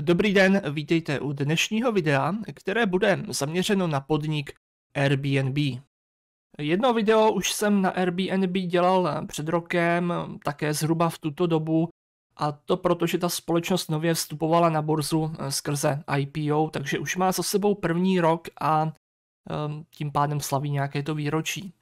Dobrý den, vítejte u dnešního videa, které bude zaměřeno na podnik Airbnb. Jedno video už jsem na Airbnb dělal před rokem, také zhruba v tuto dobu, a to proto, že ta společnost nově vstupovala na burzu eh, skrze IPO, takže už má za sebou první rok a ehm, tím pádem slaví nějaké to výročí.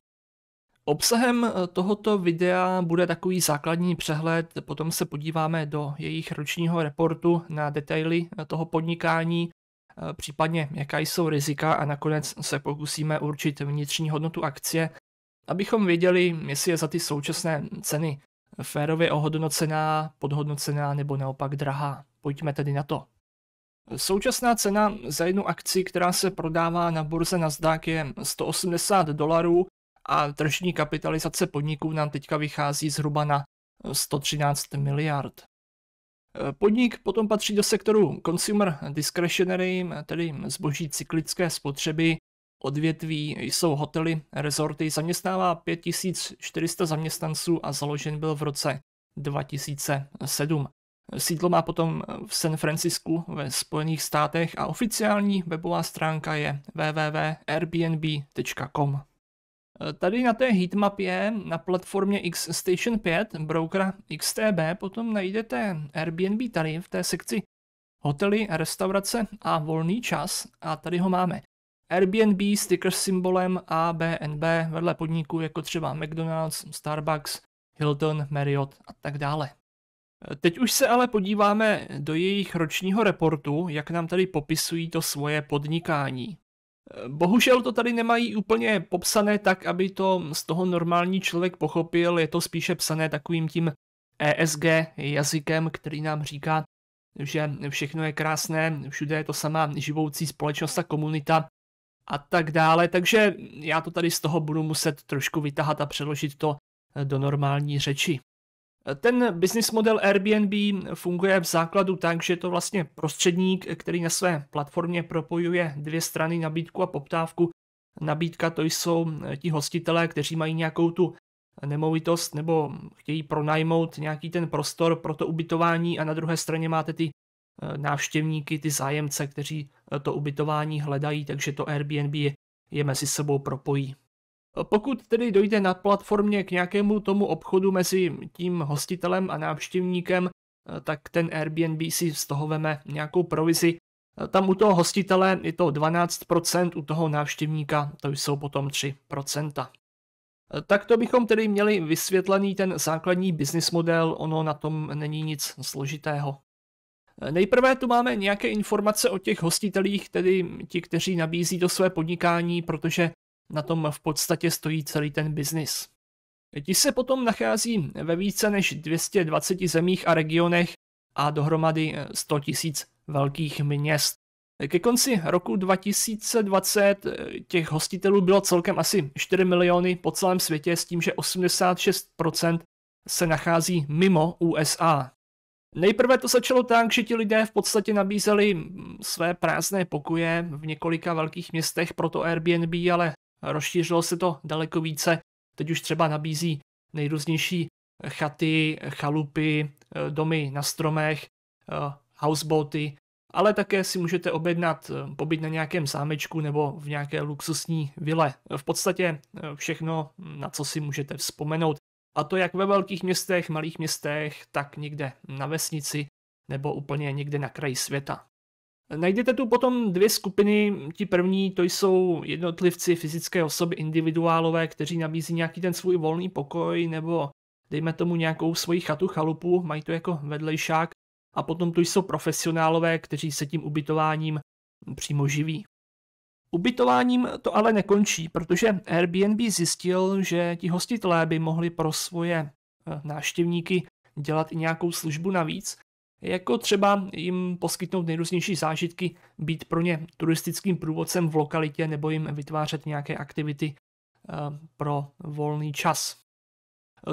Obsahem eh, tohoto videa bude takový základní přehled, potom se podíváme do jejich ročního reportu na detaily eh, toho podnikání, eh, případně jaká jsou rizika a nakonec se pokusíme určit vnitřní hodnotu akcie, abychom věděli, jestli je za ty současné ceny férově ohodnocená, podhodnocená nebo naopak drahá. Pojďme tedy na to. Současná cena za jednu akci, která se prodává na burze Nasdaq je 180 dolarů, a tržní kapitalizace podniků nám teďka vychází zhruba na 113 eh, miliard. Eh, podnik potom patří do sektoru consumer discretionary, tedy zboží cyklické spotřeby. Odvětví jsou hotely, rezorty, zaměstnává 5400 zaměstnanců a založen byl v roce 2007. Sídlo má potom v San Francisku ve Spojených státech a oficiální webová stránka je www.airbnb.com. Tady na té heatmapě na platformě XStation Station 5 brokera XTB potom najdete Airbnb tady v té sekci hotely, restaurace a volný čas a tady ho máme. Airbnb sticker symbolem A, B, N, B vedle podniků jako třeba McDonald's, Starbucks, Hilton, Marriott a tak dále. Teď už se ale podíváme do jejich ročního reportu, jak nám tady popisují to svoje podnikání. Bohužel to tady nemají úplně popsané tak, aby to z toho normální člověk pochopil, je to spíše psané takovým tím ESG jazykem, který nám říká, že všechno je krásné, všude je to sama živoucí společnost a komunita a tak dále, takže já to tady z toho budu muset trošku vytahat a přeložit to do normální řeči. Ten business model Airbnb funguje v základu tak, že je to vlastně prostředník, který na své platformě propojuje dvě strany nabídku a poptávku. Nabídka to jsou eh, ti hostitelé, kteří mají nějakou tu nemovitost nebo chtějí pronajmout nějaký ten prostor pro to ubytování a na druhé straně máte ty eh, návštěvníky, ty zájemce, kteří eh, to ubytování hledají, takže to Airbnb je mezi sebou propojí. Pokud tedy dojde na platformě k nějakému tomu obchodu mezi tím hostitelem a návštěvníkem, eh, tak ten Airbnb si z toho veme nějakou provizi. Eh, tam u toho hostitele je to 12%, u toho návštěvníka to jsou potom 3%. Eh, tak to bychom tedy měli vysvětlený ten základní business model, ono na tom není nic složitého. Nejprve tu máme nějaké informace o těch hostitelích, tedy ti, kteří nabízí to své podnikání, protože na tom v podstatě stojí celý ten biznis. Ti se potom nachází ve více než 220 zemích a regionech a dohromady 100 eh, 000 velkých měst. Ke konci roku 2020 eh, těch hostitelů bylo celkem asi 4 miliony po celém světě s tím, že 86% se nachází mimo USA. Nejprve to začalo tak, že ti lidé v podstatě nabízeli mm, své prázdné pokoje v několika velkých městech pro to Airbnb, ale rozšířilo se to daleko více. Teď už třeba nabízí nejrůznější chaty, chalupy, eh, domy na stromech, eh, houseboaty, ale také si můžete objednat eh, pobyt na nějakém zámečku nebo v nějaké luxusní vile. V podstatě všechno, na co si můžete vzpomenout. A to jak ve velkých městech, malých městech, tak někde na vesnici nebo úplně někde na kraji světa. Najdete tu potom dvě skupiny. Ti první to jsou jednotlivci, fyzické osoby, individuálové, kteří nabízí nějaký ten svůj volný pokoj nebo dejme tomu nějakou svoji chatu, chalupu, mají to jako vedlejšák. A potom tu jsou profesionálové, kteří se tím ubytováním přímo živí. Ubytováním to ale nekončí, protože Airbnb zjistil, že ti hostitelé by mohli pro svoje eh, návštěvníky dělat i nějakou službu navíc, jako třeba jim poskytnout nejrůznější zážitky, být pro ně turistickým průvodcem v lokalitě nebo jim vytvářet nějaké aktivity eh, pro volný čas.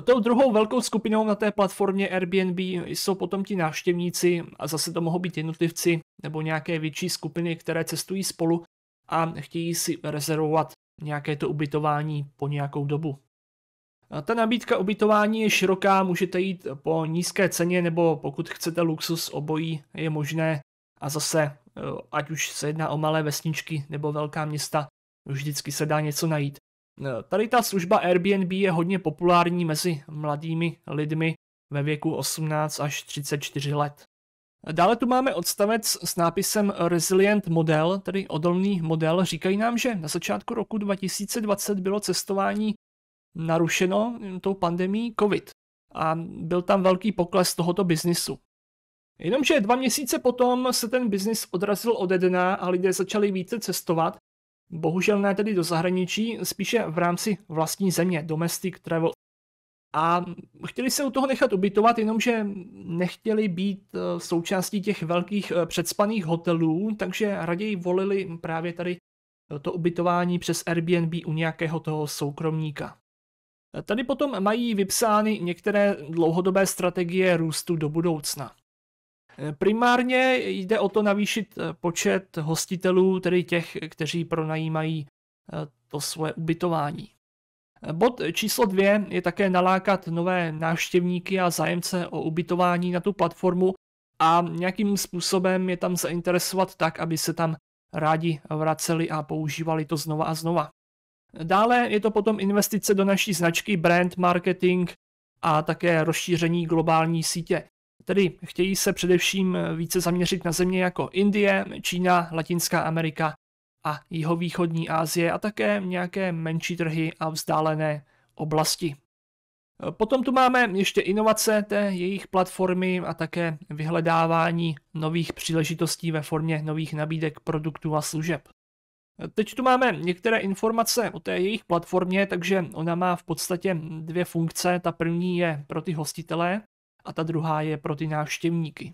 Tou druhou velkou skupinou na té platformě Airbnb jsou potom ti návštěvníci a zase to mohou být jednotlivci nebo nějaké větší skupiny, které cestují spolu a chtějí si rezervovat nějaké to ubytování po nějakou dobu. Ta nabídka ubytování je široká, můžete jít po nízké ceně nebo pokud chcete luxus, obojí je možné. A zase, e, ať už se jedná o malé vesničky nebo velká města, vždycky se dá něco najít. E, tady ta služba Airbnb je hodně populární mezi mladými lidmi ve věku 18 až 34 let. Dále tu máme odstavec s nápisem Resilient Model, tedy odolný model. Říkají nám, že na začátku roku 2020 bylo cestování narušeno tou pandemí COVID. A byl tam velký pokles tohoto biznisu. Jenomže dva měsíce potom se ten biznis odrazil ode dna a lidé začali více cestovat, bohužel ne tedy do zahraničí, spíše v rámci vlastní země, domestic travel. A chtěli se u toho nechat ubytovat, jenomže nechtěli být eh, součástí těch velkých eh, předspaných hotelů, takže raději volili právě tady eh, to ubytování přes Airbnb u nějakého toho soukromníka. Tady potom mají vypsány některé dlouhodobé strategie růstu do budoucna. Primárně jde o to navýšit eh, počet hostitelů, tedy těch, kteří pronajímají eh, to svoje ubytování. Bod číslo dvě je také nalákat nové návštěvníky a zájemce o ubytování na tu platformu a nějakým způsobem je tam zainteresovat tak, aby se tam rádi vraceli a používali to znova a znova. Dále je to potom investice do naší značky, brand marketing a také rozšíření globální sítě. Tedy chtějí se především více zaměřit na země jako Indie, Čína, Latinská Amerika a jihovýchodní Asie a také nějaké menší trhy a vzdálené oblasti. Potom tu máme ještě inovace té jejich platformy a také vyhledávání nových příležitostí ve formě nových nabídek produktů a služeb. Teď tu máme některé informace o té jejich platformě, takže ona má v podstatě dvě funkce. Ta první je pro ty hostitele a ta druhá je pro ty návštěvníky.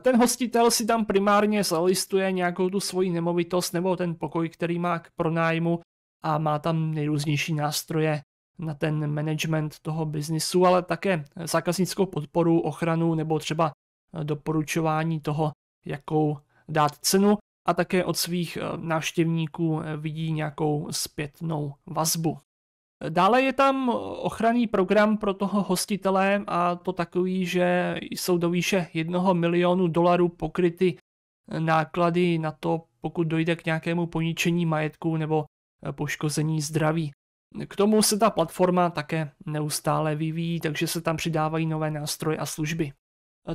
Ten hostitel si tam primárně zalistuje nějakou tu svoji nemovitost nebo ten pokoj, který má k pronájmu a má tam nejrůznější nástroje na ten management toho biznisu, ale také zákaznickou podporu, ochranu nebo třeba doporučování toho, jakou dát cenu a také od svých eh, návštěvníků eh, vidí nějakou zpětnou vazbu. Dále je tam eh, ochranný program pro toho hostitele a to takový, že jsou do výše 1 milionu dolarů pokryty náklady na to, pokud dojde k nějakému poničení majetku nebo poškození zdraví. K tomu se ta platforma také neustále vyvíjí, takže se tam přidávají nové nástroje a služby.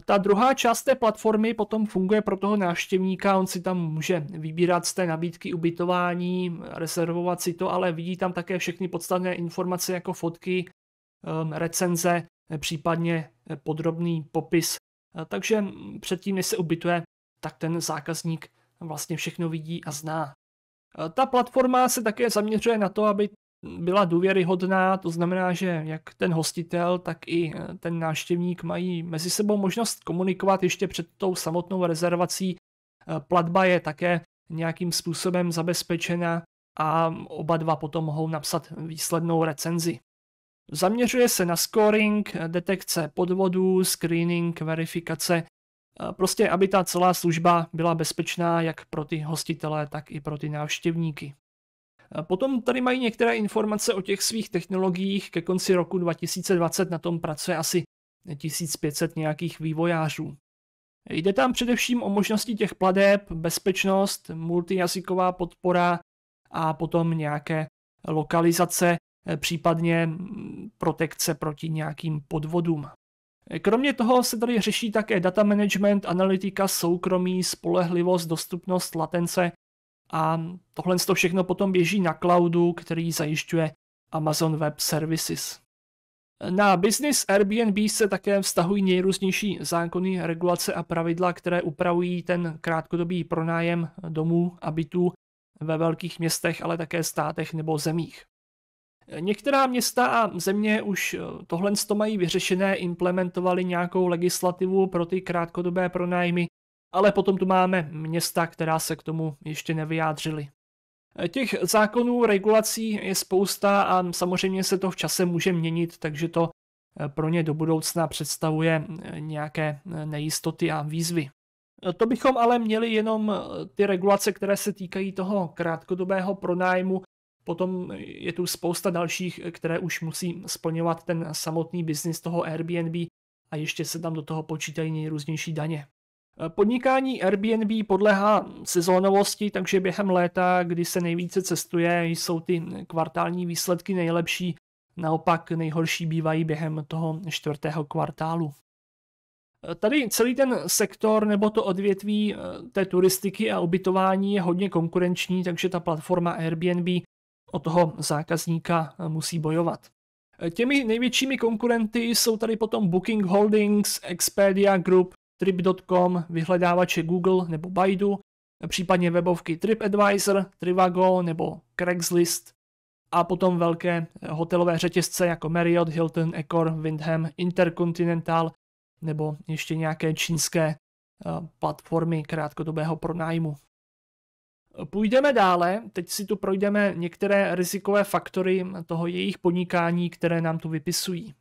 Ta druhá část té platformy potom funguje pro toho návštěvníka, on si tam může vybírat z té nabídky ubytování, rezervovat si to, ale vidí tam také všechny podstatné informace jako fotky, ehm, recenze, případně podrobný popis. Eh, takže předtím, než se ubytuje, tak ten zákazník vlastně všechno vidí a zná. Eh, ta platforma se také zaměřuje na to, aby byla důvěryhodná, to znamená, že jak ten hostitel, tak i eh, ten návštěvník mají mezi sebou možnost komunikovat ještě před tou samotnou rezervací. Eh, platba je také nějakým způsobem zabezpečena a oba dva potom mohou napsat výslednou recenzi. Zaměřuje se na scoring, eh, detekce podvodů, screening, verifikace, prostě aby ta celá služba byla bezpečná jak pro ty hostitele, tak i pro ty návštěvníky. Potom tady mají některé informace o těch svých technologiích. Ke konci roku 2020 na tom pracuje asi 1500 nějakých vývojářů. Jde tam především o možnosti těch pladeb, bezpečnost, multijazyková podpora a potom nějaké lokalizace, případně protekce proti nějakým podvodům. Kromě toho se tady řeší také data management, analytika, soukromí, spolehlivost, dostupnost, latence, a tohle to všechno potom běží na cloudu, který zajišťuje Amazon Web Services. Na business Airbnb se také vztahují nejrůznější zákony, regulace a pravidla, které upravují ten krátkodobý pronájem domů a bytů ve velkých městech, ale také státech nebo zemích. Některá města a země už tohle mají vyřešené, implementovali nějakou legislativu pro ty krátkodobé pronájmy, ale potom tu máme města, která se k tomu ještě nevyjádřily. E, těch zákonů, regulací je spousta a samozřejmě se to v čase může měnit, takže to e, pro ně do budoucna představuje e, nějaké nejistoty a výzvy. To bychom ale měli jenom ty regulace, které se týkají toho krátkodobého pronájmu. Potom je tu spousta dalších, které už musí splňovat ten samotný biznis toho Airbnb a ještě se tam do toho počítají nejrůznější daně. Podnikání Airbnb podlehá sezónovosti, takže během léta, kdy se nejvíce cestuje, jsou ty kvartální výsledky nejlepší, naopak nejhorší bývají během toho čtvrtého kvartálu. Tady celý ten sektor nebo to odvětví eh, té turistiky a ubytování je hodně konkurenční, takže ta platforma Airbnb o toho zákazníka eh, musí bojovat. Eh, těmi největšími konkurenty jsou tady potom Booking Holdings, Expedia Group, trip.com, vyhledávače Google nebo Baidu, případně webovky TripAdvisor, Trivago nebo Craigslist a potom velké eh, hotelové řetězce jako Marriott, Hilton, Accor, Windham, Intercontinental nebo ještě nějaké čínské eh, platformy krátkodobého pronájmu. Půjdeme dále, teď si tu projdeme některé rizikové faktory toho jejich podnikání, které nám tu vypisují.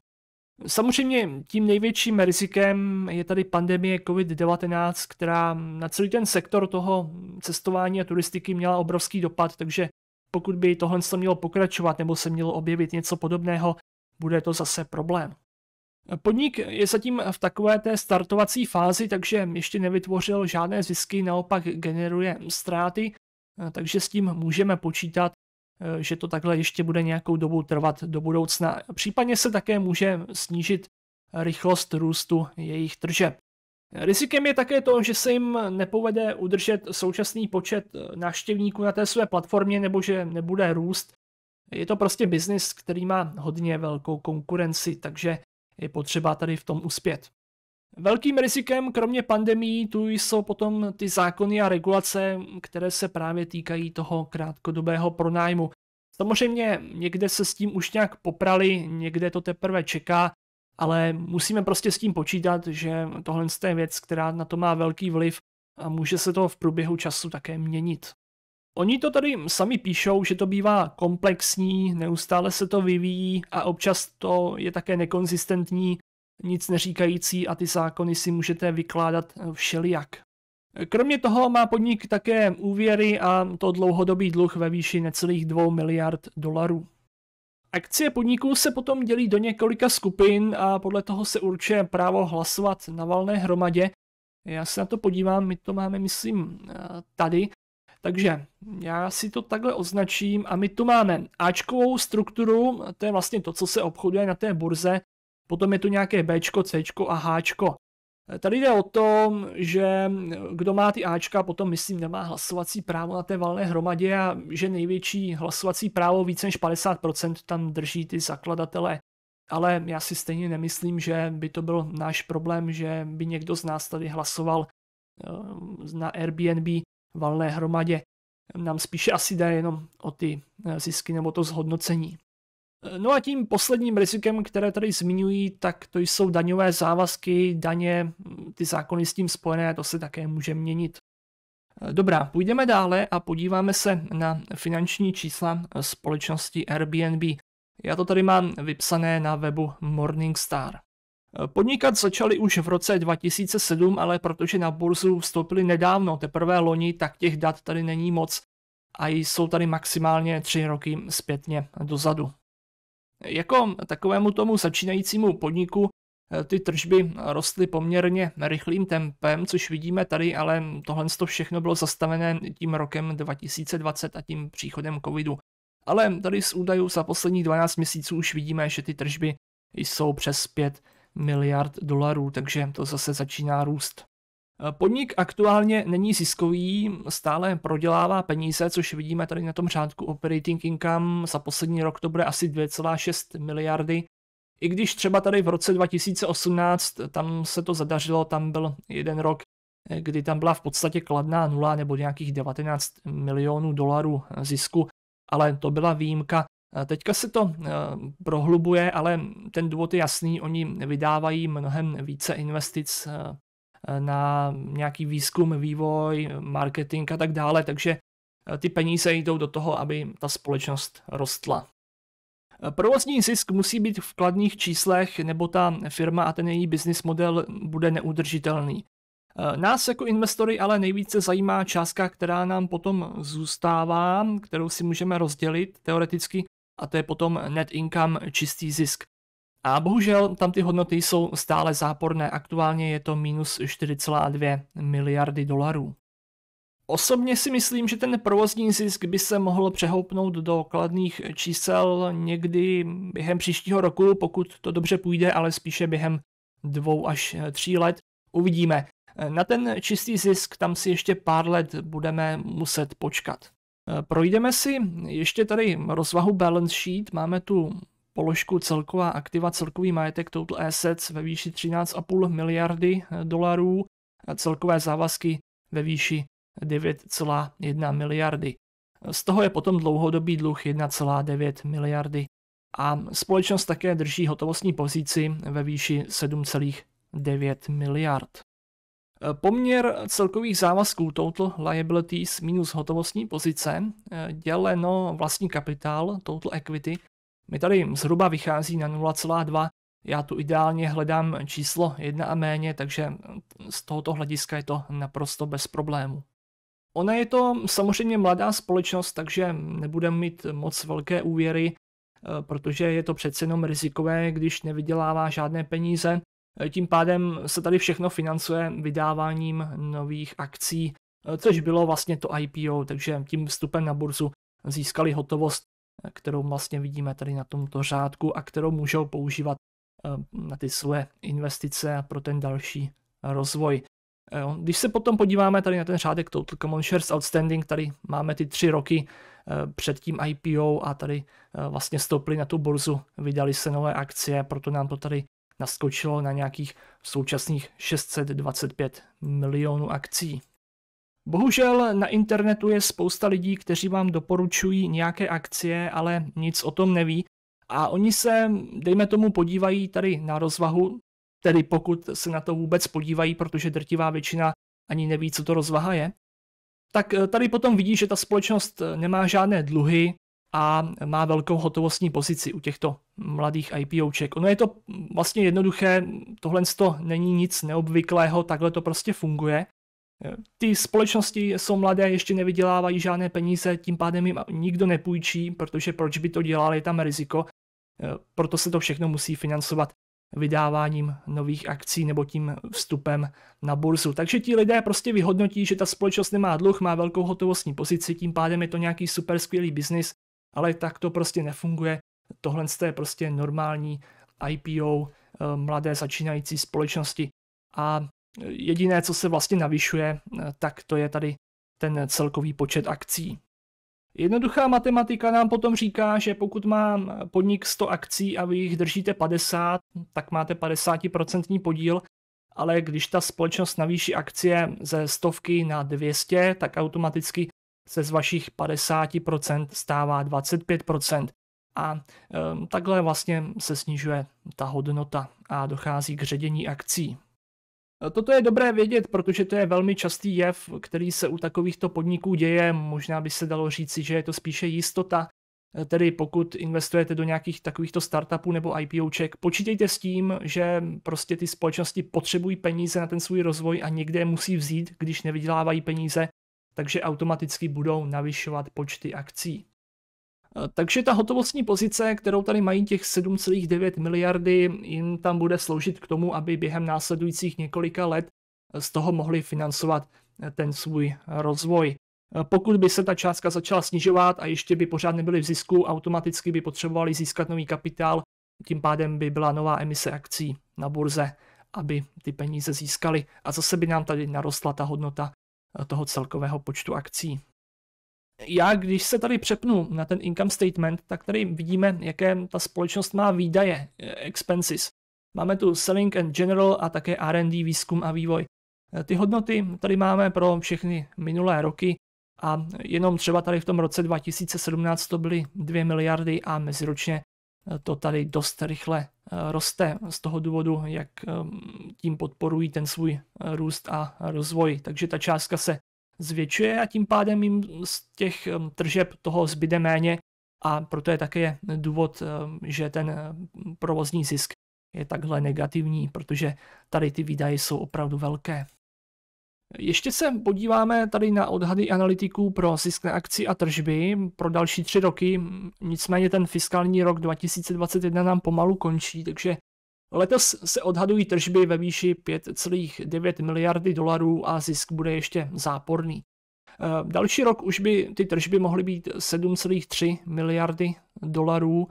Samozřejmě tím největším rizikem je tady pandemie COVID-19, která na celý ten sektor toho cestování a turistiky měla obrovský dopad, takže pokud by tohle mělo pokračovat nebo se mělo objevit něco podobného, bude to zase problém. Podnik je zatím v takové té startovací fázi, takže ještě nevytvořil žádné zisky, naopak generuje ztráty, takže s tím můžeme počítat Eh, že to takhle ještě bude nějakou dobu trvat do budoucna. Případně se také může snížit rychlost růstu jejich tržeb. Rizikem je také to, že se jim nepovede udržet současný počet eh, návštěvníků na té své platformě nebo že nebude růst. Je to prostě biznis, který má hodně velkou konkurenci, takže je potřeba tady v tom uspět. Velkým rizikem, kromě pandemí, tu jsou potom ty zákony a regulace, které se právě týkají toho krátkodobého pronájmu. Samozřejmě někde se s tím už nějak poprali, někde to teprve čeká, ale musíme prostě s tím počítat, že tohle je věc, která na to má velký vliv a může se to v průběhu času také měnit. Oni to tady sami píšou, že to bývá komplexní, neustále se to vyvíjí a občas to je také nekonzistentní nic neříkající a ty zákony si můžete vykládat všelijak. Kromě toho má podnik také úvěry a to dlouhodobý dluh ve výši necelých 2 miliard dolarů. Akcie podniků se potom dělí do několika skupin a podle toho se určuje právo hlasovat na valné hromadě. Já se na to podívám, my to máme, myslím, tady. Takže já si to takhle označím a my tu máme Ačkovou strukturu, to je vlastně to, co se obchoduje na té burze, potom je tu nějaké Bčko, Cčko a Hčko. Eh, tady jde o to, že mm, kdo má ty Ačka, potom myslím nemá hlasovací právo na té valné hromadě a že největší hlasovací právo více než 50% tam drží ty zakladatele. Ale já si stejně nemyslím, že by to byl náš problém, že by někdo z nás tady hlasoval eh, na Airbnb valné hromadě. Nám spíše asi jde jenom o ty eh, zisky nebo to zhodnocení. No a tím posledním rizikem, které tady zmiňují, tak to jsou daňové závazky, daně, ty zákony s tím spojené, to se také může měnit. Dobrá, půjdeme dále a podíváme se na finanční čísla společnosti Airbnb. Já to tady mám vypsané na webu Morningstar. Podnikat začali už v roce 2007, ale protože na burzu vstoupili nedávno, teprve loni, tak těch dat tady není moc a jsou tady maximálně tři roky zpětně dozadu. Jako takovému tomu začínajícímu podniku eh, ty tržby rostly poměrně rychlým tempem, což vidíme tady, ale tohle všechno bylo zastavené tím rokem 2020 a tím příchodem covidu. Ale tady z údajů za posledních 12 měsíců už vidíme, že ty tržby jsou přes 5 miliard dolarů, takže to zase začíná růst. Podnik aktuálně není ziskový, stále prodělává peníze, což vidíme tady na tom řádku operating income. Za poslední rok to bude asi 2,6 miliardy. I když třeba tady v roce 2018, tam se to zadařilo, tam byl jeden rok, kdy tam byla v podstatě kladná nula nebo nějakých 19 milionů dolarů zisku, ale to byla výjimka. Teďka se to eh, prohlubuje, ale ten důvod je jasný, oni vydávají mnohem více investic eh, Eh, na nějaký výzkum, vývoj, marketing a tak dále, takže eh, ty peníze jdou do toho, aby ta společnost rostla. Eh, provozní zisk musí být v kladných číslech, nebo ta firma a ten její business model bude neudržitelný. Nás jako investory ale nejvíce zajímá částka, která nám potom zůstává, kterou si můžeme rozdělit teoreticky, a to je potom net income, čistý zisk. A bohužel tam ty hodnoty jsou stále záporné, aktuálně je to minus 4,2 miliardy dolarů. Osobně si myslím, že ten provozní zisk by se mohl přehoupnout do kladných čísel někdy během příštího roku, pokud to dobře půjde, ale spíše během dvou až tří let. Uvidíme. Na ten čistý zisk tam si ještě pár let budeme muset počkat. Projdeme si ještě tady rozvahu balance sheet. Máme tu položku celková aktiva, celkový majetek total assets ve výši 13,5 miliardy eh, dolarů a celkové závazky ve výši 9,1 miliardy. Eh, z toho je potom dlouhodobý dluh 1,9 miliardy. A společnost také drží hotovostní pozici ve výši 7,9 miliard. Eh, poměr celkových závazků Total Liabilities minus hotovostní pozice děleno vlastní kapitál Total Equity mi tady zhruba vychází na 0,2. Já tu ideálně hledám číslo 1 a méně, takže z tohoto hlediska je to naprosto bez problému. Ona je to samozřejmě mladá společnost, takže nebudeme mít moc velké úvěry, eh, protože je to přece jenom rizikové, když nevydělává žádné peníze. Eh, tím pádem se tady všechno financuje vydáváním nových akcí, eh, což bylo vlastně to IPO, takže tím vstupem na burzu získali hotovost kterou vlastně vidíme tady na tomto řádku a kterou můžou používat eh, na ty své investice a pro ten další rozvoj. Eh, když se potom podíváme tady na ten řádek Total Common Shares Outstanding, tady máme ty tři roky eh, před tím IPO a tady vlastně stoupili na tu burzu, vydali se nové akcie, proto nám to tady naskočilo na nějakých současných 625 milionů akcí. Bohužel na internetu je spousta lidí, kteří vám doporučují nějaké akcie, ale nic o tom neví. A oni se, dejme tomu, podívají tady na rozvahu, tedy pokud se na to vůbec podívají, protože drtivá většina ani neví, co to rozvaha je. Tak eh, tady potom vidí, že ta společnost eh, nemá žádné dluhy a má velkou hotovostní pozici u těchto mladých IPOček. Ono je to mm, vlastně jednoduché, tohle není nic neobvyklého, takhle to prostě funguje. Ty společnosti jsou mladé, ještě nevydělávají žádné peníze, tím pádem jim nikdo nepůjčí, protože proč by to dělali, je tam riziko. Eh, proto se to všechno musí financovat vydáváním nových akcí nebo tím vstupem na burzu. Takže ti lidé prostě vyhodnotí, že ta společnost nemá dluh, má velkou hotovostní pozici, tím pádem je to nějaký super skvělý biznis, ale tak to prostě nefunguje. Tohle je prostě normální IPO eh, mladé začínající společnosti. A Jediné, co se vlastně navyšuje, eh, tak to je tady ten celkový počet akcí. Jednoduchá matematika nám potom říká, že pokud mám podnik 100 akcí a vy jich držíte 50, tak máte 50% podíl, ale když ta společnost navýší akcie ze stovky na 200, tak automaticky se z vašich 50% stává 25%. A e, takhle vlastně se snižuje ta hodnota a dochází k ředění akcí. Eh, toto je dobré vědět, protože to je velmi častý jev, který se u takovýchto podniků děje. Možná by se dalo říci, že je to spíše jistota. Eh, tedy pokud investujete do nějakých takovýchto startupů nebo IPOček, počítejte s tím, že prostě ty společnosti potřebují peníze na ten svůj rozvoj a někde je musí vzít, když nevydělávají peníze, takže automaticky budou navyšovat počty akcí. Eh, takže ta hotovostní pozice, kterou tady mají těch 7,9 miliardy, jim tam bude sloužit k tomu, aby během následujících několika let eh, z toho mohli financovat eh, ten svůj rozvoj. Pokud by se ta částka začala snižovat a ještě by pořád nebyly v zisku, automaticky by potřebovali získat nový kapitál, tím pádem by byla nová emise akcí na burze, aby ty peníze získali a zase by nám tady narostla ta hodnota toho celkového počtu akcí já, když se tady přepnu na ten income statement, tak tady vidíme, jaké ta společnost má výdaje, eh, expenses. Máme tu selling and general a také R&D výzkum a vývoj. Eh, ty hodnoty tady máme pro všechny minulé roky a jenom třeba tady v tom roce 2017 to byly 2 miliardy a meziročně eh, to tady dost rychle roste z toho důvodu, jak ehm, tím podporují ten svůj růst a rozvoj. Takže ta částka se zvětšuje a tím pádem jim z těch um, tržeb toho zbyde méně a proto je také důvod, um, že ten um, provozní zisk je takhle negativní, protože tady ty výdaje jsou opravdu velké. Ještě se podíváme tady na odhady analytiků pro zisk na akci a tržby pro další tři roky. Hm, nicméně ten fiskální rok 2021 nám pomalu končí, takže Letos se odhadují tržby ve výši 5,9 miliardy dolarů a zisk bude ještě záporný. Eh, další rok už by ty tržby mohly být 7,3 miliardy dolarů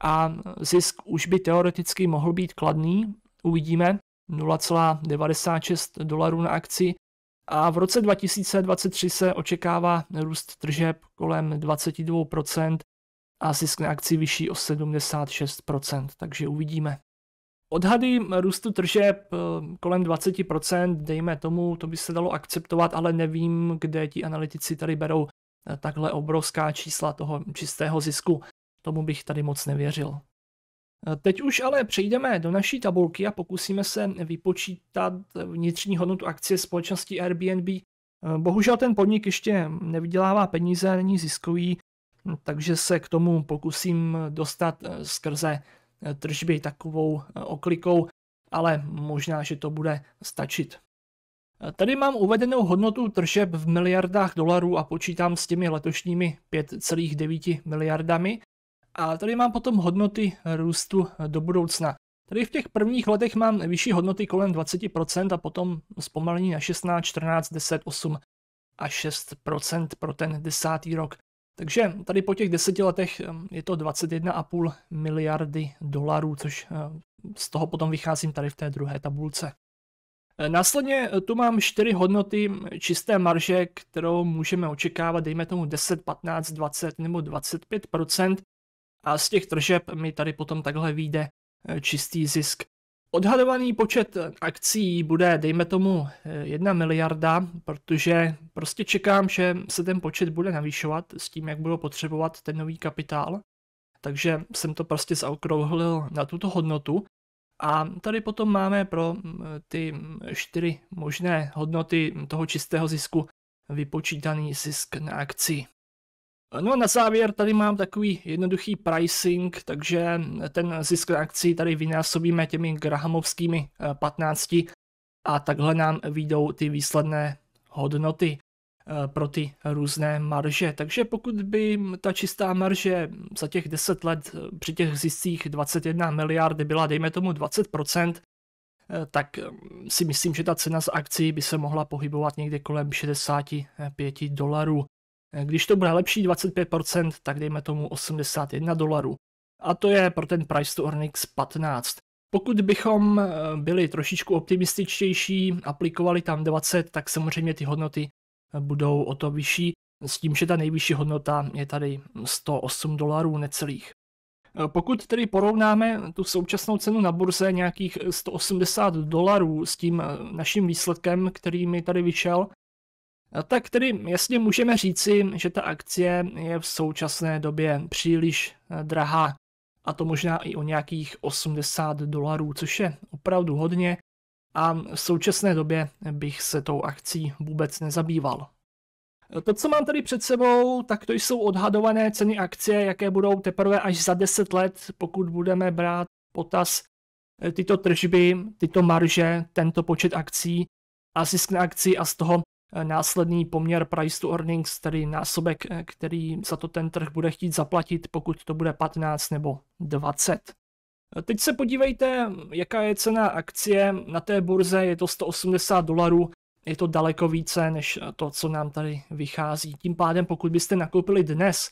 a zisk už by teoreticky mohl být kladný, uvidíme, 0,96 dolarů na akci a v roce 2023 se očekává růst tržeb kolem 22% a zisk na akci vyšší o 76%, takže uvidíme. Odhady růstu tržeb eh, kolem 20%, dejme tomu, to by se dalo akceptovat, ale nevím, kde ti analytici tady berou eh, takhle obrovská čísla toho čistého zisku. Tomu bych tady moc nevěřil. Eh, teď už ale přejdeme do naší tabulky a pokusíme se vypočítat vnitřní hodnotu akcie společnosti Airbnb. Bohužel ten podnik ještě nevydělává peníze, není ziskový, takže se k tomu pokusím dostat skrze Eh, tržby takovou eh, oklikou, ale možná, že to bude stačit. Eh, tady mám uvedenou hodnotu tržeb v miliardách dolarů a počítám s těmi letošními 5,9 miliardami. A tady mám potom hodnoty růstu do budoucna. Tady v těch prvních letech mám vyšší hodnoty kolem 20% a potom zpomalení na 16, 14, 10, 8 a 6% pro ten desátý rok. Takže tady po těch deseti letech je to 21,5 miliardy dolarů, což z toho potom vycházím tady v té druhé tabulce. E, následně e, tu mám čtyři hodnoty čisté marže, kterou můžeme očekávat, dejme tomu 10, 15, 20 nebo 25 a z těch tržeb mi tady potom takhle vyjde e, čistý zisk. Odhadovaný počet akcí bude, dejme tomu, eh, jedna miliarda, protože prostě čekám, že se ten počet bude navýšovat s tím, jak budou potřebovat ten nový kapitál. Takže jsem to prostě zaokrouhlil na tuto hodnotu. A tady potom máme pro mm, ty mm, čtyři možné hodnoty toho čistého zisku vypočítaný zisk na akci. No a na závěr tady mám takový jednoduchý pricing, takže ten zisk na akci tady vynásobíme těmi grahamovskými 15 eh, a takhle nám vyjdou ty výsledné hodnoty eh, pro ty různé marže. Takže pokud by ta čistá marže za těch 10 let eh, při těch ziscích 21 miliard byla dejme tomu 20%, tak si myslím, že ta cena z akcí by se mohla pohybovat někde kolem 65 dolarů. Když to bude lepší 25%, tak dejme tomu 81 dolarů. A to je pro ten price to earnings 15. Pokud bychom eh, byli trošičku optimističtější, aplikovali tam 20, tak samozřejmě ty hodnoty eh, budou o to vyšší, s tím, že ta nejvyšší hodnota je tady 108 dolarů necelých. Eh, pokud tedy porovnáme tu současnou cenu na burze nějakých 180 dolarů s tím naším výsledkem, který mi tady vyšel, tak tedy jasně můžeme říci, že ta akcie je v současné době příliš eh, drahá a to možná i o nějakých 80 dolarů, což je opravdu hodně a v současné době bych se tou akcí vůbec nezabýval. To, co mám tady před sebou, tak to jsou odhadované ceny akcie, jaké budou teprve až za 10 let, pokud budeme brát potaz eh, tyto tržby, tyto marže, tento počet akcí a zisk na akci a z toho Eh, následný poměr price to earnings, tedy násobek, eh, který za to ten trh bude chtít zaplatit, pokud to bude 15 nebo 20. Eh, teď se podívejte, jaká je cena akcie na té burze, je to 180 dolarů, je to daleko více než to, co nám tady vychází. Tím pádem, pokud byste nakoupili dnes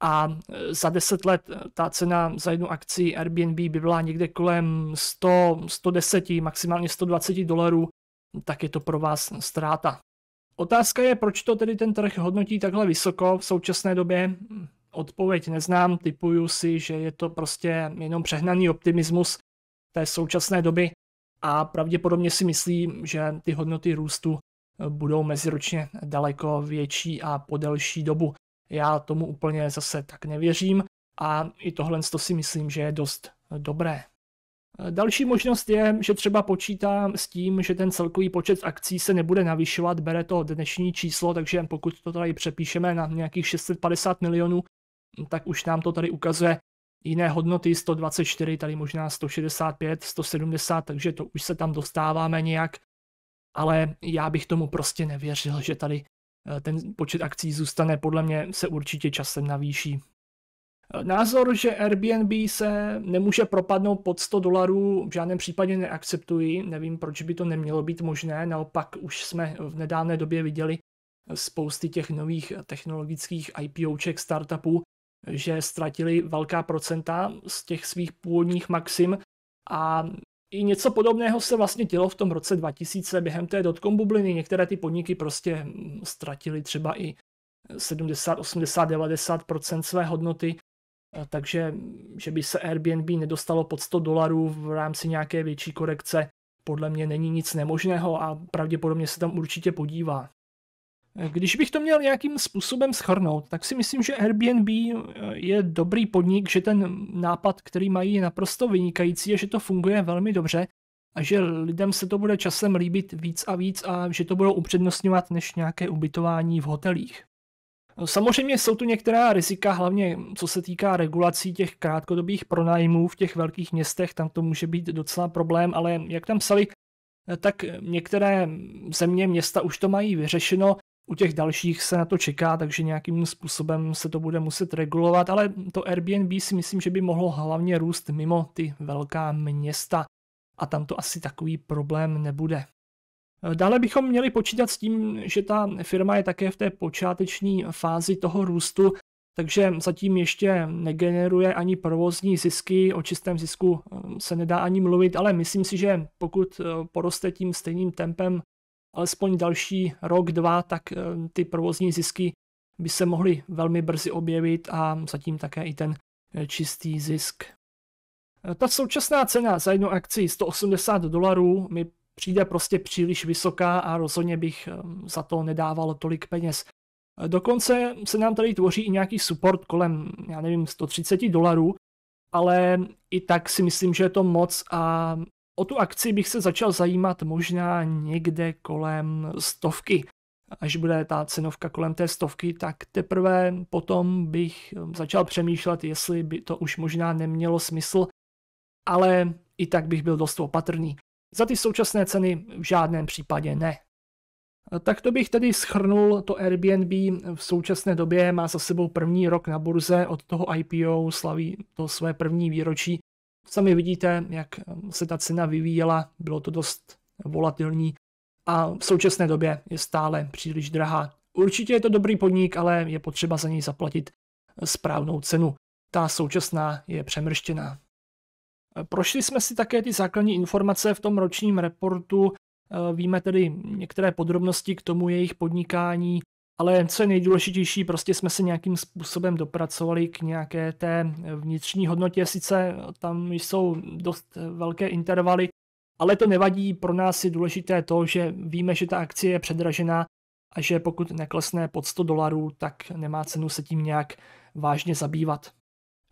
a za 10 let ta cena za jednu akci Airbnb by byla někde kolem 100, 110, maximálně 120 dolarů, tak je to pro vás ztráta. Otázka je, proč to tedy ten trh hodnotí takhle vysoko v současné době. Odpověď neznám, typuju si, že je to prostě jenom přehnaný optimismus té současné doby a pravděpodobně si myslím, že ty hodnoty růstu budou meziročně daleko větší a po delší dobu. Já tomu úplně zase tak nevěřím a i tohle si myslím, že je dost dobré. Další možnost je, že třeba počítám s tím, že ten celkový počet akcí se nebude navyšovat, bere to dnešní číslo, takže pokud to tady přepíšeme na nějakých 650 milionů, tak už nám to tady ukazuje jiné hodnoty, 124, tady možná 165, 170, takže to už se tam dostáváme nějak, ale já bych tomu prostě nevěřil, že tady eh, ten počet akcí zůstane, podle mě se určitě časem navýší. Názor, že Airbnb se nemůže propadnout pod 100 dolarů, v žádném případě neakceptuji. Nevím, proč by to nemělo být možné. Naopak už jsme v nedávné době viděli spousty těch nových technologických IPOček startupů, že ztratili velká procenta z těch svých původních maxim a i něco podobného se vlastně dělo v tom roce 2000 během té dotcom bubliny. Některé ty podniky prostě ztratili třeba i 70, 80, 90 své hodnoty Eh, takže že by se Airbnb nedostalo pod 100 dolarů v rámci nějaké větší korekce, podle mě není nic nemožného a pravděpodobně se tam určitě podívá. Eh, když bych to měl nějakým způsobem schrnout, tak si myslím, že Airbnb eh, je dobrý podnik, že ten nápad, který mají, je naprosto vynikající a že to funguje velmi dobře a že lidem se to bude časem líbit víc a víc a že to budou upřednostňovat než nějaké ubytování v hotelích. No, samozřejmě jsou tu některá rizika, hlavně co se týká regulací těch krátkodobých pronájmů v těch velkých městech, tam to může být docela problém, ale jak tam psali, tak některé země, města už to mají vyřešeno, u těch dalších se na to čeká, takže nějakým způsobem se to bude muset regulovat, ale to Airbnb si myslím, že by mohlo hlavně růst mimo ty velká města a tam to asi takový problém nebude. Dále bychom měli počítat s tím, že ta firma je také v té počáteční fázi toho růstu, takže zatím ještě negeneruje ani provozní zisky, o čistém zisku eh, se nedá ani mluvit, ale myslím si, že pokud eh, poroste tím stejným tempem alespoň další rok, dva, tak eh, ty provozní zisky by se mohly velmi brzy objevit a zatím také i ten čistý zisk. Ta současná cena za jednu akci 180 dolarů mi přijde prostě příliš vysoká a rozhodně bych ehm, za to nedával tolik peněz. E, dokonce se nám tady tvoří i nějaký support kolem, já nevím, 130 dolarů, ale i tak si myslím, že je to moc a o tu akci bych se začal zajímat možná někde kolem stovky. Až bude ta cenovka kolem té stovky, tak teprve potom bych ehm, začal přemýšlet, jestli by to už možná nemělo smysl, ale i tak bych byl dost opatrný. Za ty současné ceny v žádném případě ne. Tak to bych tedy schrnul, to Airbnb v současné době má za sebou první rok na burze, od toho IPO slaví to své první výročí. Sami vidíte, jak se ta cena vyvíjela, bylo to dost volatilní a v současné době je stále příliš drahá. Určitě je to dobrý podnik, ale je potřeba za něj zaplatit správnou cenu. Ta současná je přemrštěná. Eh, prošli jsme si také ty základní informace v tom ročním reportu, eh, víme tedy některé podrobnosti k tomu jejich podnikání, ale co je nejdůležitější, prostě jsme se nějakým způsobem dopracovali k nějaké té vnitřní hodnotě, sice tam jsou dost velké intervaly, ale to nevadí, pro nás je důležité to, že víme, že ta akcie je předražená a že pokud neklesne pod 100 dolarů, tak nemá cenu se tím nějak vážně zabývat.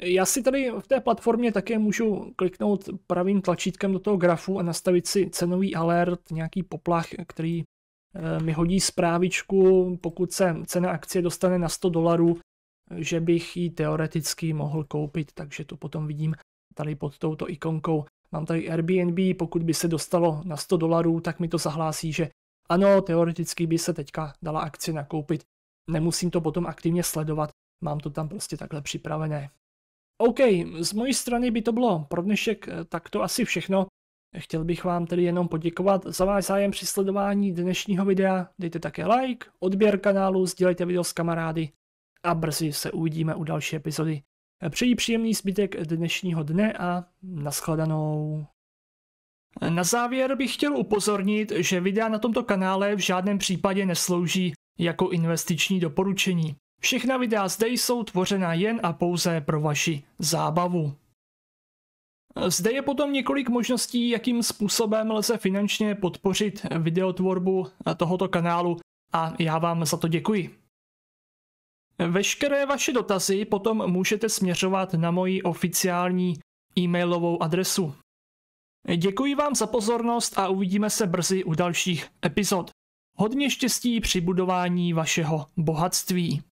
Já si tady v té platformě také můžu kliknout pravým tlačítkem do toho grafu a nastavit si cenový alert, nějaký poplach, který eh, mi hodí zprávičku, pokud se cena akcie dostane na 100 dolarů, že bych ji teoreticky mohl koupit, takže to potom vidím tady pod touto ikonkou. Mám tady Airbnb, pokud by se dostalo na 100 dolarů, tak mi to zahlásí, že ano, teoreticky by se teďka dala akcie nakoupit. Nemusím to potom aktivně sledovat, mám to tam prostě takhle připravené. OK, z mojí strany by to bylo pro dnešek eh, takto asi všechno. Chtěl bych vám tedy jenom poděkovat za váš zájem při sledování dnešního videa. Dejte také like, odběr kanálu, sdílejte video s kamarády a brzy se uvidíme u další epizody. Eh, přeji příjemný zbytek dnešního dne a nashledanou. Eh, na závěr bych chtěl upozornit, že videa na tomto kanále v žádném případě neslouží jako investiční doporučení. Všechna videa zde jsou tvořena jen a pouze pro vaši zábavu. Zde je potom několik možností, jakým způsobem lze finančně podpořit videotvorbu tohoto kanálu a já vám za to děkuji. Veškeré vaše dotazy potom můžete směřovat na moji oficiální e-mailovou adresu. Děkuji vám za pozornost a uvidíme se brzy u dalších epizod. Hodně štěstí při budování vašeho bohatství.